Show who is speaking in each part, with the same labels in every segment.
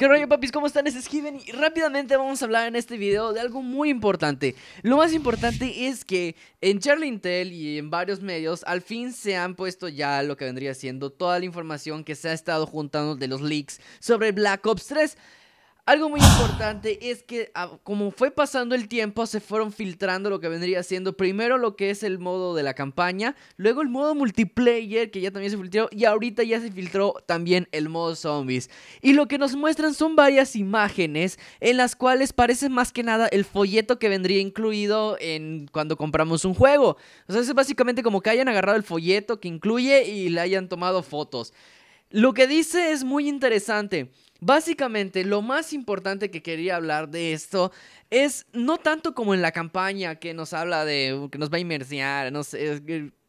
Speaker 1: ¿Qué rollo, papis? ¿Cómo están? Este es Steven y rápidamente vamos a hablar en este video de algo muy importante. Lo más importante es que en Charlie y en varios medios al fin se han puesto ya lo que vendría siendo toda la información que se ha estado juntando de los leaks sobre Black Ops 3. Algo muy importante es que ah, como fue pasando el tiempo se fueron filtrando lo que vendría siendo primero lo que es el modo de la campaña, luego el modo multiplayer que ya también se filtró y ahorita ya se filtró también el modo zombies. Y lo que nos muestran son varias imágenes en las cuales parece más que nada el folleto que vendría incluido en cuando compramos un juego. O sea, es básicamente como que hayan agarrado el folleto que incluye y le hayan tomado fotos. Lo que dice es muy interesante. Básicamente, lo más importante que quería hablar de esto es no tanto como en la campaña que nos habla de uh, que nos va a inmersionar, no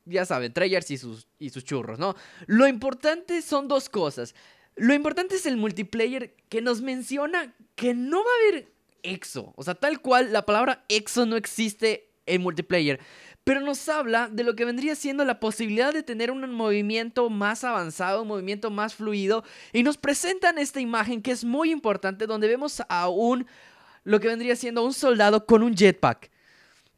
Speaker 1: ya saben, trailers y sus, y sus churros, ¿no? Lo importante son dos cosas. Lo importante es el multiplayer que nos menciona que no va a haber exo. O sea, tal cual, la palabra exo no existe en multiplayer pero nos habla de lo que vendría siendo la posibilidad de tener un movimiento más avanzado, un movimiento más fluido, y nos presentan esta imagen que es muy importante, donde vemos a un, lo que vendría siendo un soldado con un jetpack.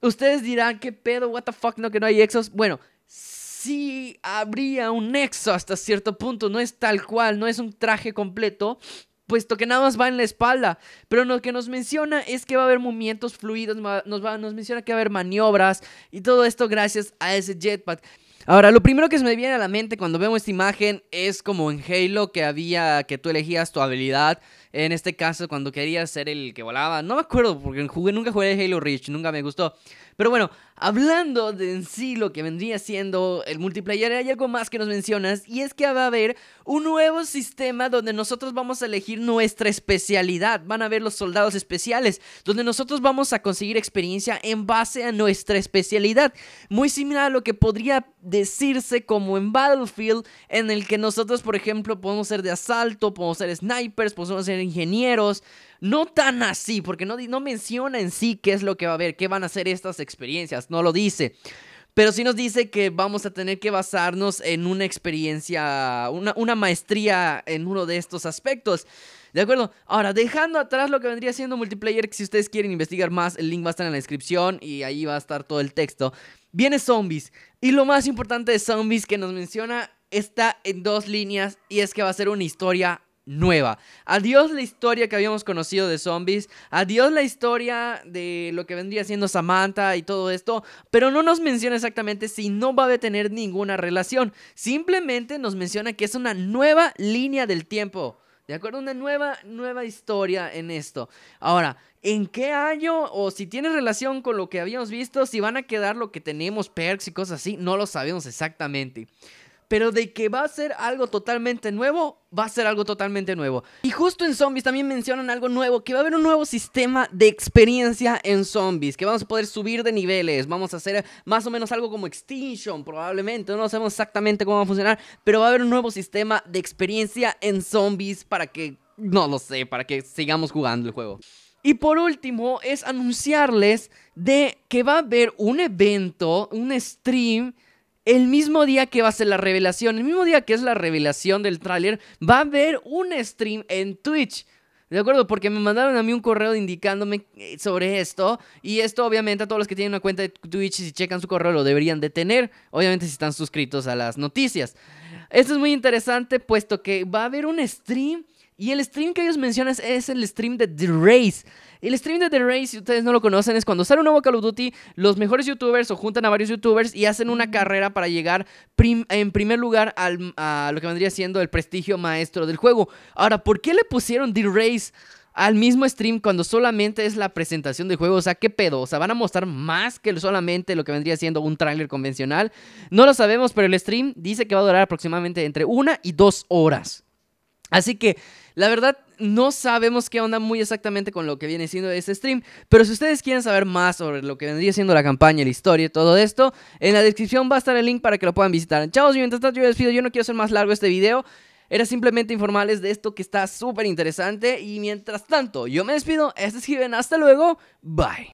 Speaker 1: Ustedes dirán, ¿qué pedo? ¿What the fuck? No, que no hay exos. Bueno, sí habría un exo hasta cierto punto, no es tal cual, no es un traje completo, puesto que nada más va en la espalda. Pero lo que nos menciona es que va a haber movimientos fluidos, nos, nos menciona que va a haber maniobras y todo esto gracias a ese jetpack. Ahora, lo primero que se me viene a la mente cuando vemos esta imagen es como en Halo que había que tú elegías tu habilidad en este caso, cuando quería ser el que volaba, no me acuerdo porque jugué, nunca jugué Halo Reach, nunca me gustó. Pero bueno, hablando de en sí lo que vendría siendo el multiplayer, hay algo más que nos mencionas y es que va a haber un nuevo sistema donde nosotros vamos a elegir nuestra especialidad. Van a haber los soldados especiales, donde nosotros vamos a conseguir experiencia en base a nuestra especialidad. Muy similar a lo que podría decirse como en Battlefield, en el que nosotros, por ejemplo, podemos ser de asalto, podemos ser snipers, podemos ser ingenieros. No tan así, porque no, no menciona en sí qué es lo que va a haber, qué van a ser estas experiencias, no lo dice. Pero sí nos dice que vamos a tener que basarnos en una experiencia, una, una, maestría en uno de estos aspectos. ¿De acuerdo? Ahora, dejando atrás lo que vendría siendo multiplayer, que si ustedes quieren investigar más, el link va a estar en la descripción y ahí va a estar todo el texto. Viene zombies. Y lo más importante de zombies que nos menciona está en dos líneas y es que va a ser una historia nueva. Adiós la historia que habíamos conocido de zombies, adiós la historia de lo que vendría siendo Samantha y todo esto, pero no nos menciona exactamente si no va a tener ninguna relación, simplemente nos menciona que es una nueva línea del tiempo. ¿De acuerdo? Una nueva, nueva historia en esto. Ahora, ¿en qué año o si tiene relación con lo que habíamos visto, si van a quedar lo que tenemos, perks y cosas así? No lo sabemos exactamente pero de que va a ser algo totalmente nuevo, va a ser algo totalmente nuevo. Y justo en Zombies también mencionan algo nuevo, que va a haber un nuevo sistema de experiencia en Zombies, que vamos a poder subir de niveles, vamos a hacer más o menos algo como Extinction probablemente, no sabemos exactamente cómo va a funcionar, pero va a haber un nuevo sistema de experiencia en Zombies para que, no lo sé, para que sigamos jugando el juego. Y por último es anunciarles de que va a haber un evento, un stream el mismo día que va a ser la revelación, el mismo día que es la revelación del tráiler, va a haber un stream en Twitch. ¿De acuerdo? Porque me mandaron a mí un correo indicándome eh, sobre esto. Y esto, obviamente, a todos los que tienen una cuenta de Twitch, si checan su correo, lo deberían de tener. Obviamente, si están suscritos a las noticias. Esto es muy interesante, puesto que va a haber un stream y el stream que ellos mencionan es el stream de The Race. El stream de The Race, si ustedes no lo conocen, es cuando sale un nuevo Call of Duty, los mejores youtubers o juntan a varios youtubers y hacen una carrera para llegar en primer lugar a lo que vendría siendo el prestigio maestro del juego. Ahora, ¿por qué le pusieron The Race? al mismo stream cuando solamente es la presentación del juego. O sea, ¿qué pedo? O sea, van a mostrar más que solamente lo que vendría siendo un tráiler convencional. No lo sabemos, pero el stream dice que va a durar aproximadamente entre una y dos horas. Así que la verdad no sabemos qué onda muy exactamente con lo que viene siendo este stream, pero si ustedes quieren saber más sobre lo que vendría siendo la campaña, la historia y todo esto, en la descripción va a estar el link para que lo puedan visitar. Chao, y mientras tanto yo despido, yo no quiero hacer más largo este video, era simplemente informarles de esto que está súper interesante y mientras tanto yo me despido, este es hasta luego, bye.